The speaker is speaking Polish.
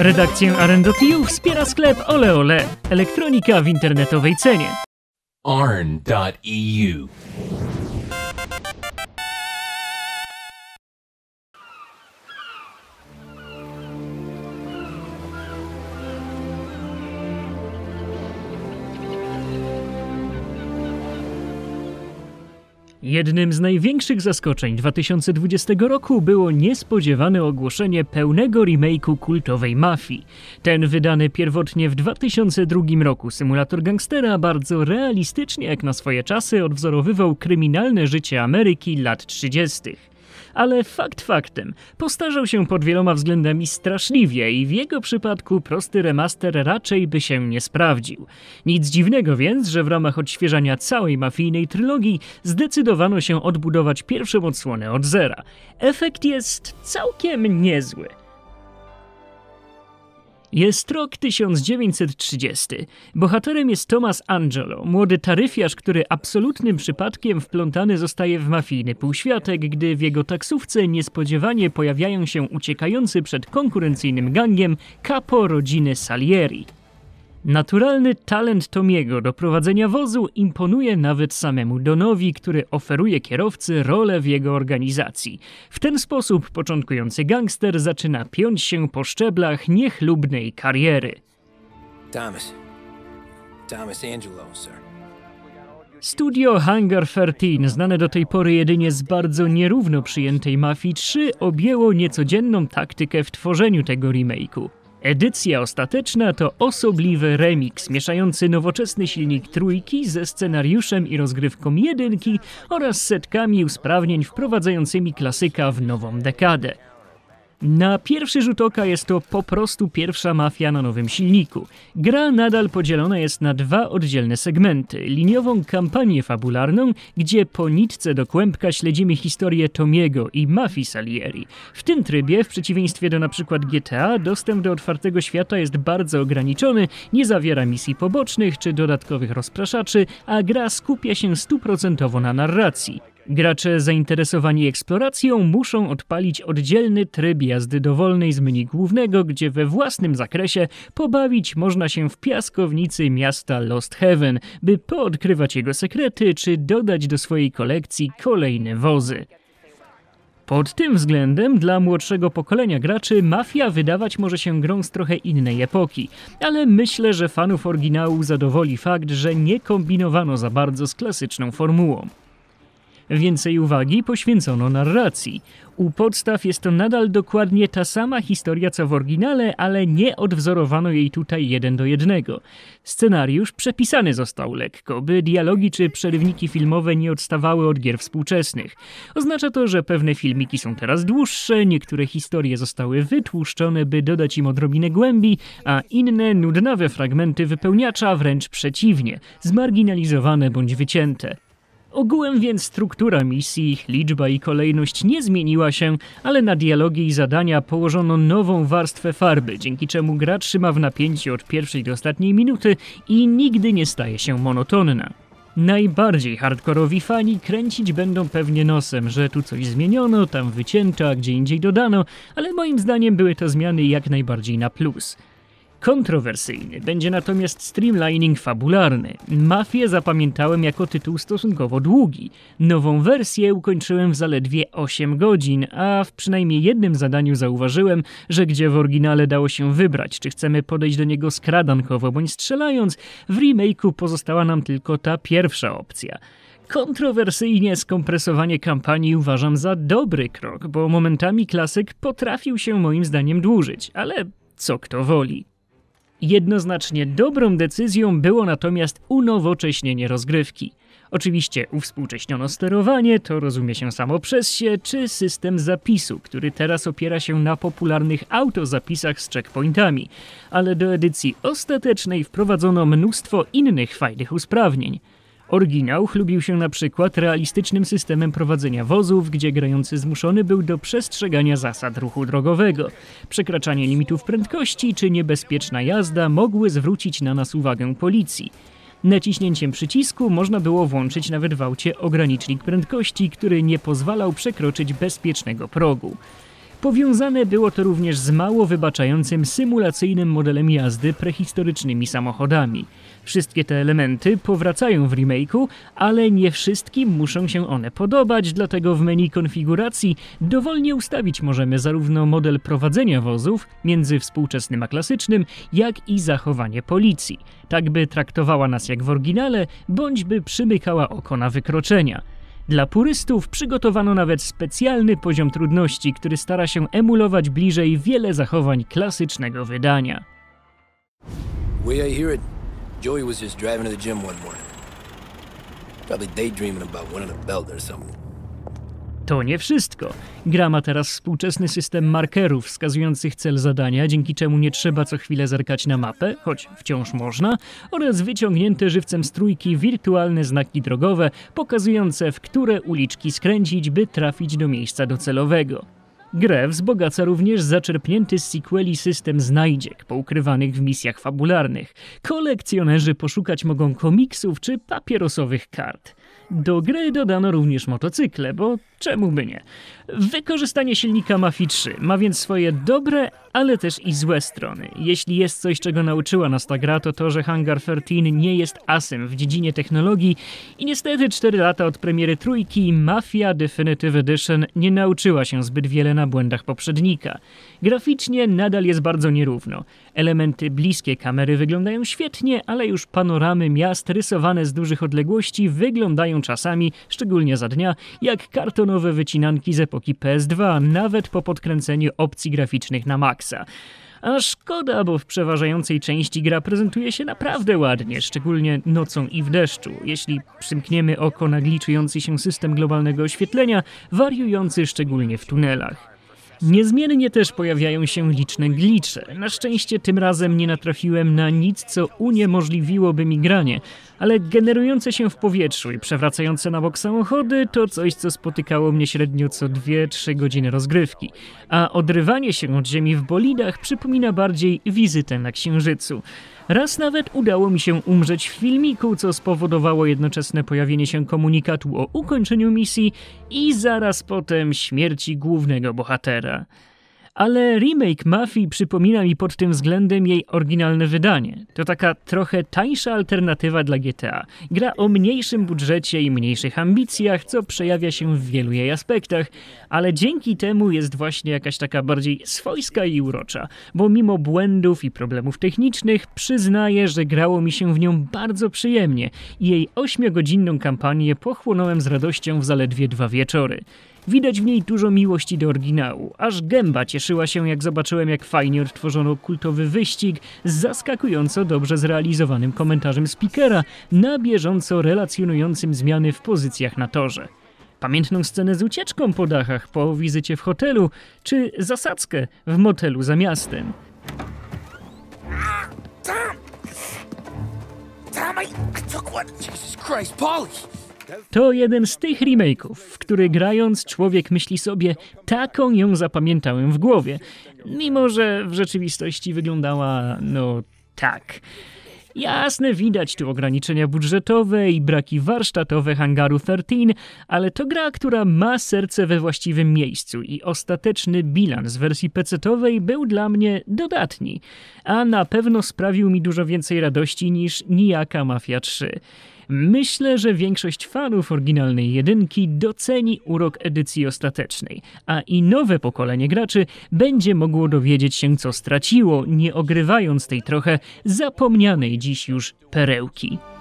Redakcję Arendokiju wspiera sklep Oleole. Elektronika w internetowej cenie. arn.eu Jednym z największych zaskoczeń 2020 roku było niespodziewane ogłoszenie pełnego remake'u kultowej mafii. Ten wydany pierwotnie w 2002 roku symulator gangstera bardzo realistycznie jak na swoje czasy odwzorowywał kryminalne życie Ameryki lat 30 ale fakt faktem, postarzał się pod wieloma względami straszliwie i w jego przypadku prosty remaster raczej by się nie sprawdził. Nic dziwnego więc, że w ramach odświeżania całej mafijnej trylogii zdecydowano się odbudować pierwszą odsłonę od zera. Efekt jest całkiem niezły. Jest rok 1930. Bohaterem jest Thomas Angelo, młody taryfiarz, który absolutnym przypadkiem wplątany zostaje w mafijny półświatek, gdy w jego taksówce niespodziewanie pojawiają się uciekający przed konkurencyjnym gangiem kapo rodziny Salieri. Naturalny talent Tomiego do prowadzenia wozu imponuje nawet samemu Donowi, który oferuje kierowcy rolę w jego organizacji. W ten sposób początkujący gangster zaczyna piąć się po szczeblach niechlubnej kariery. Thomas. Thomas Angelo, sir. Studio Hangar 13, znane do tej pory jedynie z bardzo nierówno przyjętej Mafii 3, objęło niecodzienną taktykę w tworzeniu tego remake'u. Edycja ostateczna to osobliwy remix mieszający nowoczesny silnik trójki ze scenariuszem i rozgrywką jedynki oraz setkami usprawnień wprowadzającymi klasyka w nową dekadę. Na pierwszy rzut oka jest to po prostu pierwsza mafia na nowym silniku. Gra nadal podzielona jest na dwa oddzielne segmenty. Liniową kampanię fabularną, gdzie po nitce do kłębka śledzimy historię Tomiego i mafii Salieri. W tym trybie, w przeciwieństwie do np. GTA, dostęp do otwartego świata jest bardzo ograniczony, nie zawiera misji pobocznych czy dodatkowych rozpraszaczy, a gra skupia się stuprocentowo na narracji. Gracze zainteresowani eksploracją muszą odpalić oddzielny tryb jazdy dowolnej z menu głównego, gdzie we własnym zakresie pobawić można się w piaskownicy miasta Lost Heaven, by poodkrywać jego sekrety czy dodać do swojej kolekcji kolejne wozy. Pod tym względem dla młodszego pokolenia graczy Mafia wydawać może się grą z trochę innej epoki, ale myślę, że fanów oryginału zadowoli fakt, że nie kombinowano za bardzo z klasyczną formułą. Więcej uwagi poświęcono narracji. U podstaw jest to nadal dokładnie ta sama historia co w oryginale, ale nie odwzorowano jej tutaj jeden do jednego. Scenariusz przepisany został lekko, by dialogi czy przerywniki filmowe nie odstawały od gier współczesnych. Oznacza to, że pewne filmiki są teraz dłuższe, niektóre historie zostały wytłuszczone, by dodać im odrobinę głębi, a inne nudnawe fragmenty wypełniacza wręcz przeciwnie, zmarginalizowane bądź wycięte. Ogółem więc struktura misji, liczba i kolejność nie zmieniła się, ale na dialogi i zadania położono nową warstwę farby, dzięki czemu gra trzyma w napięciu od pierwszej do ostatniej minuty i nigdy nie staje się monotonna. Najbardziej hardkorowi fani kręcić będą pewnie nosem, że tu coś zmieniono, tam wycięto, a gdzie indziej dodano, ale moim zdaniem były to zmiany jak najbardziej na plus. Kontrowersyjny będzie natomiast streamlining fabularny. Mafię zapamiętałem jako tytuł stosunkowo długi. Nową wersję ukończyłem w zaledwie 8 godzin, a w przynajmniej jednym zadaniu zauważyłem, że gdzie w oryginale dało się wybrać, czy chcemy podejść do niego skradankowo bądź strzelając, w remake'u pozostała nam tylko ta pierwsza opcja. Kontrowersyjnie skompresowanie kampanii uważam za dobry krok, bo momentami klasyk potrafił się moim zdaniem dłużyć, ale co kto woli. Jednoznacznie dobrą decyzją było natomiast unowocześnienie rozgrywki. Oczywiście uwspółcześniono sterowanie, to rozumie się samo przez się, czy system zapisu, który teraz opiera się na popularnych autozapisach z checkpointami, ale do edycji ostatecznej wprowadzono mnóstwo innych fajnych usprawnień. Oryginał chlubił się na przykład realistycznym systemem prowadzenia wozów, gdzie grający zmuszony był do przestrzegania zasad ruchu drogowego. Przekraczanie limitów prędkości czy niebezpieczna jazda mogły zwrócić na nas uwagę policji. Naciśnięciem przycisku można było włączyć nawet w aucie ogranicznik prędkości, który nie pozwalał przekroczyć bezpiecznego progu. Powiązane było to również z mało wybaczającym symulacyjnym modelem jazdy prehistorycznymi samochodami. Wszystkie te elementy powracają w remake'u, ale nie wszystkim muszą się one podobać, dlatego w menu konfiguracji dowolnie ustawić możemy zarówno model prowadzenia wozów między współczesnym a klasycznym, jak i zachowanie policji, tak by traktowała nas jak w oryginale, bądź by przymykała oko na wykroczenia. Dla purystów przygotowano nawet specjalny poziom trudności, który stara się emulować bliżej wiele zachowań klasycznego wydania. Joey was just driving to the gym one morning. Probably daydreaming about winning a belt or something. To nie wszystko. Gra ma teraz współczesny system markerów wskazujących cel zadania, dzięki czemu nie trzeba co chwilę zerkać na mapę, choć wciąż można, oraz wyciągnięte żywcem trójki wirtualne znaki drogowe, pokazujące w które uliczki skręcić, by trafić do miejsca docelowego. Grę wzbogaca również zaczerpnięty z sequeli system znajdziek poukrywanych w misjach fabularnych. Kolekcjonerzy poszukać mogą komiksów czy papierosowych kart. Do gry dodano również motocykle, bo czemu by nie? Wykorzystanie silnika Mafii 3 ma więc swoje dobre, ale też i złe strony. Jeśli jest coś, czego nauczyła nas ta gra, to to, że Hangar 13 nie jest asem w dziedzinie technologii i niestety 4 lata od premiery trójki Mafia Definitive Edition nie nauczyła się zbyt wiele na błędach poprzednika. Graficznie nadal jest bardzo nierówno. Elementy bliskie kamery wyglądają świetnie, ale już panoramy miast rysowane z dużych odległości wyglądają czasami, szczególnie za dnia, jak kartonowe wycinanki z epoki PS2, nawet po podkręceniu opcji graficznych na Mac. Maxa. A szkoda, bo w przeważającej części gra prezentuje się naprawdę ładnie, szczególnie nocą i w deszczu. Jeśli przymkniemy oko na gliczyjący się system globalnego oświetlenia, wariujący szczególnie w tunelach. Niezmiennie też pojawiają się liczne glicze. Na szczęście tym razem nie natrafiłem na nic, co uniemożliwiłoby mi granie, ale generujące się w powietrzu i przewracające na bok samochody to coś, co spotykało mnie średnio co 2-3 godziny rozgrywki, a odrywanie się od ziemi w bolidach przypomina bardziej wizytę na Księżycu. Raz nawet udało mi się umrzeć w filmiku, co spowodowało jednoczesne pojawienie się komunikatu o ukończeniu misji i zaraz potem śmierci głównego bohatera ale remake Mafii przypomina mi pod tym względem jej oryginalne wydanie. To taka trochę tańsza alternatywa dla GTA. Gra o mniejszym budżecie i mniejszych ambicjach, co przejawia się w wielu jej aspektach, ale dzięki temu jest właśnie jakaś taka bardziej swojska i urocza, bo mimo błędów i problemów technicznych przyznaję, że grało mi się w nią bardzo przyjemnie i jej ośmiogodzinną kampanię pochłonąłem z radością w zaledwie dwa wieczory. Widać w niej dużo miłości do oryginału. Aż gęba cieszyła się, jak zobaczyłem, jak fajnie odtworzono kultowy wyścig z zaskakująco dobrze zrealizowanym komentarzem speakera, na bieżąco relacjonującym zmiany w pozycjach na torze pamiętną scenę z ucieczką po dachach po wizycie w hotelu, czy zasadzkę w motelu za miastem. Damn! Damn, I, Jesus Christ, to jeden z tych remake'ów, w który grając człowiek myśli sobie, taką ją zapamiętałem w głowie, mimo że w rzeczywistości wyglądała, no tak. Jasne, widać tu ograniczenia budżetowe i braki warsztatowe hangaru 13, ale to gra, która ma serce we właściwym miejscu i ostateczny bilans wersji PC-owej był dla mnie dodatni, a na pewno sprawił mi dużo więcej radości niż nijaka Mafia 3. Myślę, że większość fanów oryginalnej jedynki doceni urok edycji ostatecznej, a i nowe pokolenie graczy będzie mogło dowiedzieć się, co straciło, nie ogrywając tej trochę zapomnianej dziś już perełki.